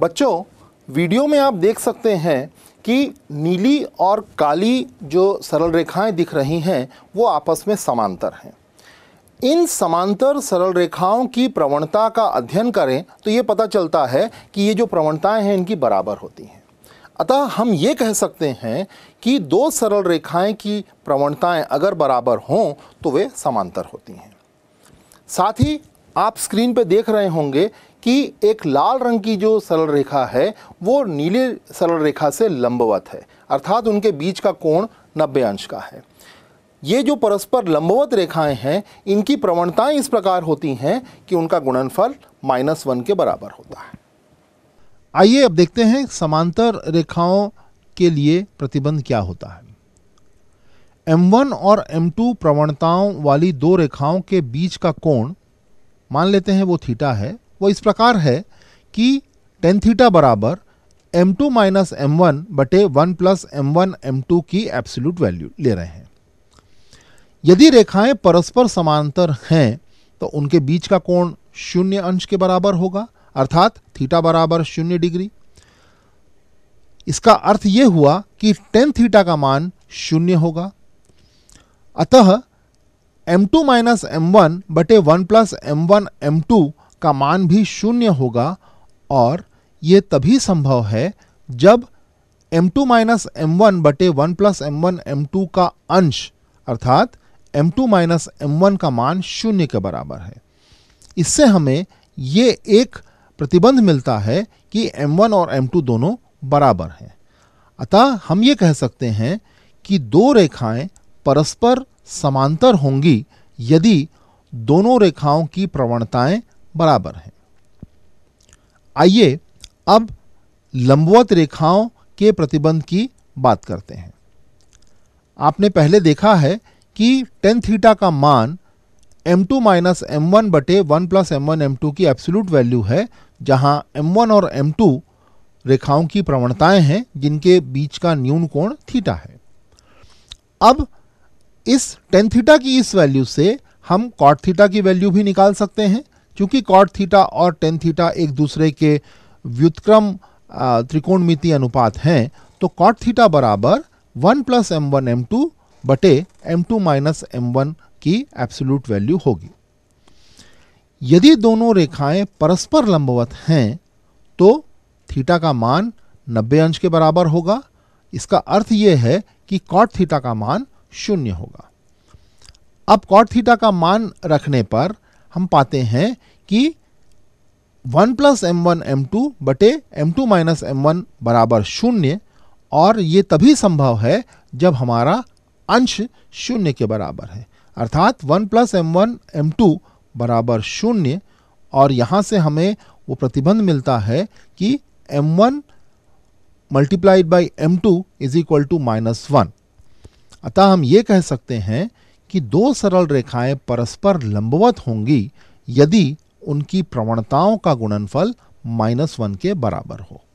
बच्चों वीडियो में आप देख सकते हैं कि नीली और काली जो सरल रेखाएं दिख रही हैं वो आपस में समांतर हैं इन समांतर सरल रेखाओं की प्रवणता का अध्ययन करें तो ये पता चलता है कि ये जो प्रवणताएं हैं इनकी बराबर होती हैं अतः हम ये कह सकते हैं कि दो सरल रेखाएं की प्रवणताएं अगर बराबर हों तो वे समांतर होती हैं साथ ही आप स्क्रीन पर देख रहे होंगे कि एक लाल रंग की जो सरल रेखा है वो नीले सरल रेखा से लंबवत है अर्थात उनके बीच का कोण नब्बे अंश का है ये जो परस्पर लंबवत रेखाएं हैं इनकी प्रवणताएं इस प्रकार होती हैं कि उनका गुणनफल माइनस वन के बराबर होता है आइए अब देखते हैं समांतर रेखाओं के लिए प्रतिबंध क्या होता है M1 और M2 प्रवणताओं वाली दो रेखाओं के बीच का कोण मान लेते हैं वो थीटा है वो इस प्रकार है कि टेन थीटा बराबर M two minus M one बटे one plus M one M two की एब्सोल्यूट वैल्यू ले रहे हैं यदि रेखाएं परस्पर समांतर हैं तो उनके बीच का कोण शून्य अंश के बराबर होगा अर्थात थीटा बराबर शून्य डिग्री इसका अर्थ यह हुआ कि टेन थीटा का मान शून्य होगा अतः M two minus M one बटे one plus M one M two का मान भी शून्य होगा और ये तभी संभव है जब M two minus M one बटे one plus M one M two का अंश अर्थात M two minus M one का मान शून्य के बराबर है इससे हमें ये एक प्रतिबंध मिलता है कि एम वन और एम टू दोनों बराबर हैं अतः हम ये कह सकते हैं कि दो रेखाएं परस्पर समांतर होंगी यदि दोनों रेखाओं की प्रवणताएं बराबर हैं आइए अब लंबवत रेखाओं के प्रतिबंध की बात करते हैं आपने पहले देखा है कि टेन थीटा का मान m2 two minus M one बटे one plus M one M two की एब्सुलूट वैल्यू है जहां m1 और m2 रेखाओं की प्रवणताएं हैं जिनके बीच का न्यून कोण थीटा है अब इस टेन थीटा की इस वैल्यू से हम कॉट थीटा की वैल्यू भी निकाल सकते हैं चूंकि कॉट थीटा और टेन थीटा एक दूसरे के व्युतक्रम त्रिकोणमिति अनुपात हैं तो कॉट थीटा बराबर one plus M one M two बटे M two minus M one की एब्सोल्यूट वैल्यू होगी यदि दोनों रेखाएं परस्पर लंबवत हैं तो थीटा का मान 90 अंश के बराबर होगा इसका अर्थ यह है कि कॉट थीटा का मान शून्य होगा अब कॉट थीटा का मान रखने पर हम पाते हैं कि one plus M one M two बटे M two minus M one बराबर शून्य और ये तभी संभव है जब हमारा अंश शून्य के बराबर है अर्थात one plus M one M two बराबर शून्य और यहाँ से हमें वो प्रतिबंध मिलता है कि M one multiplied by M two is equal to minus one अतः हम ये कह सकते हैं कि दो सरल रेखाएं परस्पर लंबवत होंगी यदि उनकी प्रवणताओं का गुणनफल माइनस वन के बराबर हो